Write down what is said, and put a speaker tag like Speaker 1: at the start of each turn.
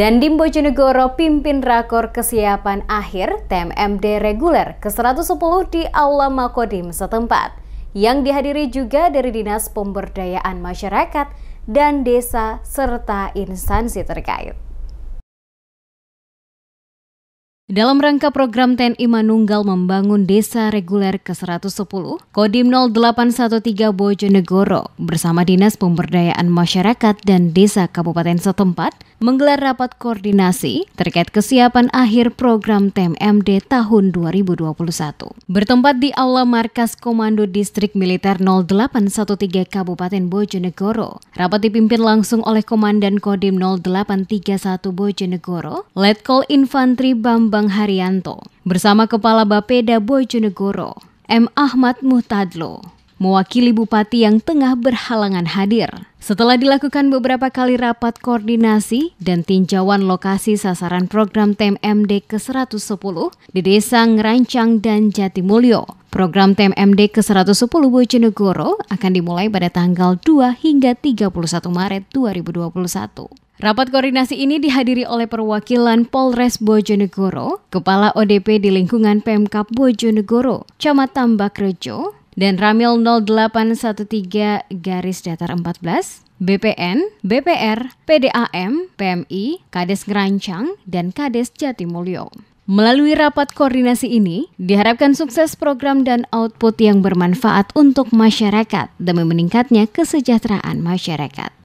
Speaker 1: Dandim Bojonegoro pimpin rakor kesiapan akhir TMMD reguler ke-110 di Aula Makodim setempat yang dihadiri juga dari Dinas Pemberdayaan Masyarakat dan Desa serta instansi terkait. Dalam rangka program TNI Manunggal membangun desa reguler ke-110, Kodim 0813 Bojonegoro bersama Dinas Pemberdayaan Masyarakat dan Desa Kabupaten setempat menggelar rapat koordinasi terkait kesiapan akhir program TMMD tahun 2021. Bertempat di Aula Markas Komando Distrik Militer 0813 Kabupaten Bojonegoro, rapat dipimpin langsung oleh Komandan Kodim 0831 Bojonegoro, Letkol Infantri Bambang Bambang Haryanto bersama Kepala Bapeda Bojonegoro, M. Ahmad Muhtadlo, mewakili bupati yang tengah berhalangan hadir. Setelah dilakukan beberapa kali rapat koordinasi dan tinjauan lokasi sasaran program TMMD ke-110 di Desa Ngerancang dan Jatimulyo, program TMMD ke-110 Bojonegoro akan dimulai pada tanggal 2 hingga 31 Maret 2021. Rapat koordinasi ini dihadiri oleh perwakilan Polres Bojonegoro, Kepala ODP di lingkungan PMK Bojonegoro, Camat Tambakrejo, dan Ramil 0813 garis datar 14, BPN, BPR, PDAM, PMI, Kades Ngerancang, dan Kades Jatimulyo. Melalui rapat koordinasi ini, diharapkan sukses program dan output yang bermanfaat untuk masyarakat demi meningkatnya kesejahteraan masyarakat.